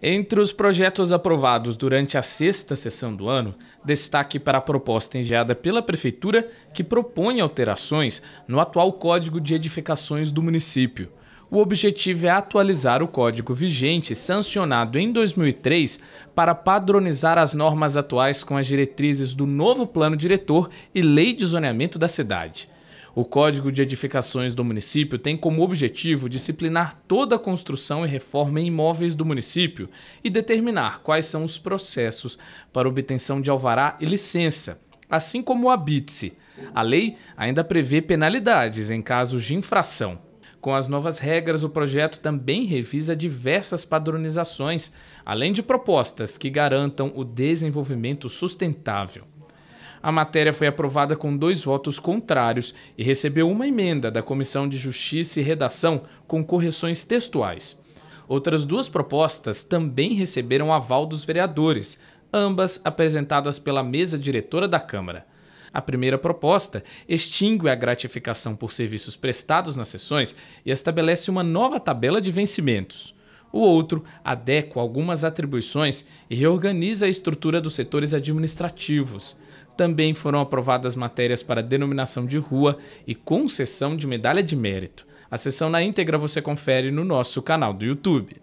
Entre os projetos aprovados durante a sexta sessão do ano, destaque para a proposta enviada pela Prefeitura que propõe alterações no atual Código de Edificações do município. O objetivo é atualizar o código vigente, sancionado em 2003, para padronizar as normas atuais com as diretrizes do novo Plano Diretor e Lei de Zoneamento da Cidade. O Código de Edificações do município tem como objetivo disciplinar toda a construção e reforma em imóveis do município e determinar quais são os processos para obtenção de alvará e licença, assim como o ABITSE. A lei ainda prevê penalidades em casos de infração. Com as novas regras, o projeto também revisa diversas padronizações, além de propostas que garantam o desenvolvimento sustentável a matéria foi aprovada com dois votos contrários e recebeu uma emenda da Comissão de Justiça e Redação com correções textuais. Outras duas propostas também receberam aval dos vereadores, ambas apresentadas pela mesa diretora da Câmara. A primeira proposta extingue a gratificação por serviços prestados nas sessões e estabelece uma nova tabela de vencimentos. O outro adequa algumas atribuições e reorganiza a estrutura dos setores administrativos. Também foram aprovadas matérias para denominação de rua e concessão de medalha de mérito. A sessão na íntegra você confere no nosso canal do YouTube.